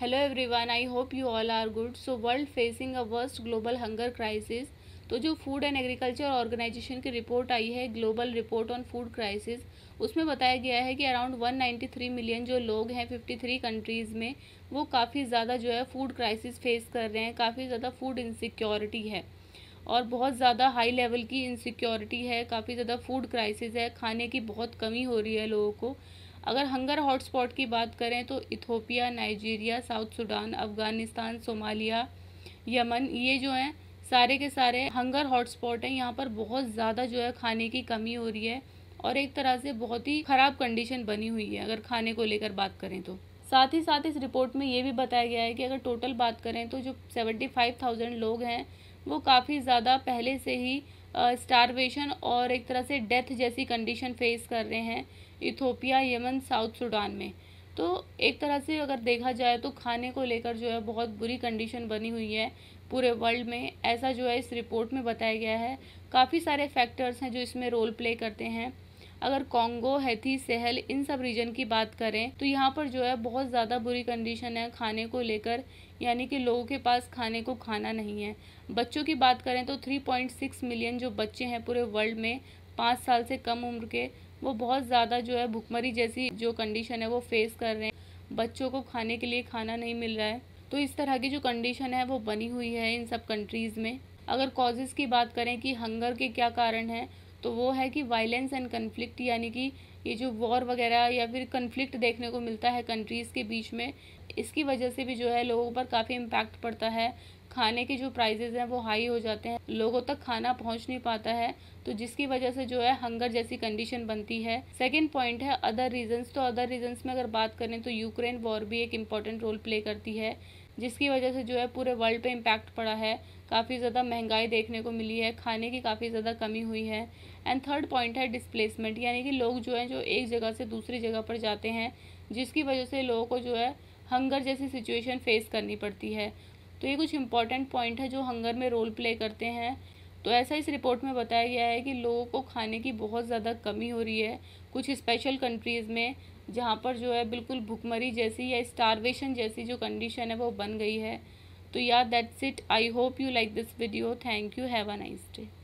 hello everyone I hope you all are good so world facing a worst global hunger crisis तो जो food and agriculture organization की report आई है global report on food crisis उसमें बताया गया है कि अराउंड 193 मिलियन जो लोग हैं 53 कंट्रीज़ में वो काफ़ी ज़्यादा जो है फूड क्राइसिस फेस कर रहे हैं काफ़ी ज़्यादा फूड इनसिक्योरिटी है और बहुत ज़्यादा हाई लेवल की इनसिक्योरिटी है काफ़ी ज़्यादा फूड क्राइसिस है खाने की बहुत कमी हो रही है लोगों को अगर हंगर हॉटस्पॉट की बात करें तो Ethiopia Nigeria South Sudan Afghanistan Somalia Yemen ये जो हैं सारे के सारे हंगर हॉटस्पॉट हैं यहाँ पर बहुत ज़्यादा जो है खाने की कमी हो रही है और एक तरह से बहुत ही ख़राब कंडीशन बनी हुई है अगर खाने को लेकर बात करें तो साथ ही साथ इस रिपोर्ट में ये भी बताया गया है कि अगर टोटल बात करें तो जो सेवेंटी फाइव थाउजेंड लोग हैं वो काफ़ी ज़्यादा पहले से ही स्टारवेशन और एक तरह से डेथ जैसी कंडीशन फेस कर रहे हैं इथोपिया यमन साउथ सूडान में तो एक तरह से अगर देखा जाए तो खाने को लेकर जो है बहुत बुरी कंडीशन बनी हुई है पूरे वर्ल्ड में ऐसा जो है इस रिपोर्ट में बताया गया है काफ़ी सारे फैक्टर्स हैं जो इसमें रोल प्ले करते हैं अगर कॉन्गो हैथी सहल इन सब रीजन की बात करें तो यहाँ पर जो है बहुत ज़्यादा बुरी कंडीशन है खाने को लेकर यानी कि लोगों के पास खाने को खाना नहीं है बच्चों की बात करें तो 3.6 मिलियन जो बच्चे हैं पूरे वर्ल्ड में पाँच साल से कम उम्र के वो बहुत ज़्यादा जो है भुखमरी जैसी जो कंडीशन है वो फेस कर रहे हैं बच्चों को खाने के लिए खाना नहीं मिल रहा है तो इस तरह की जो कंडीशन है वो बनी हुई है इन सब कंट्रीज़ में अगर कॉजेज़ की बात करें कि हंगर के क्या कारण हैं तो वो है कि वायलेंस एंड कन्फ्लिक्ट यानी कि ये जो वॉर वगैरह या फिर कन्फ्लिक्ट देखने को मिलता है कंट्रीज़ के बीच में इसकी वजह से भी जो है लोगों पर काफ़ी इम्पैक्ट पड़ता है खाने के जो प्राइजेज़ हैं वो हाई हो जाते हैं लोगों तक खाना पहुंच नहीं पाता है तो जिसकी वजह से जो है हंगर जैसी कंडीशन बनती है सेकेंड पॉइंट है अदर रीजंस तो अदर रीजंस में अगर बात करें तो यूक्रेन वॉर भी एक इम्पॉर्टेंट रोल प्ले करती है जिसकी वजह से जो है पूरे वर्ल्ड पे इम्पैक्ट पड़ा है काफ़ी ज़्यादा महंगाई देखने को मिली है खाने की काफ़ी ज़्यादा कमी हुई है एंड थर्ड पॉइंट है डिस्प्लेसमेंट यानी कि लोग जो है जो एक जगह से दूसरी जगह पर जाते हैं जिसकी वजह से लोगों को जो है हंगर जैसी सिचुएशन फेस करनी पड़ती है तो ये कुछ इंपॉर्टेंट पॉइंट है जो हंगर में रोल प्ले करते हैं तो ऐसा इस रिपोर्ट में बताया गया है कि लोगों को खाने की बहुत ज़्यादा कमी हो रही है कुछ स्पेशल कंट्रीज़ में जहाँ पर जो है बिल्कुल भुखमरी जैसी या स्टारवेशन जैसी जो कंडीशन है वो बन गई है तो या that's it I hope you like this video thank you have a nice day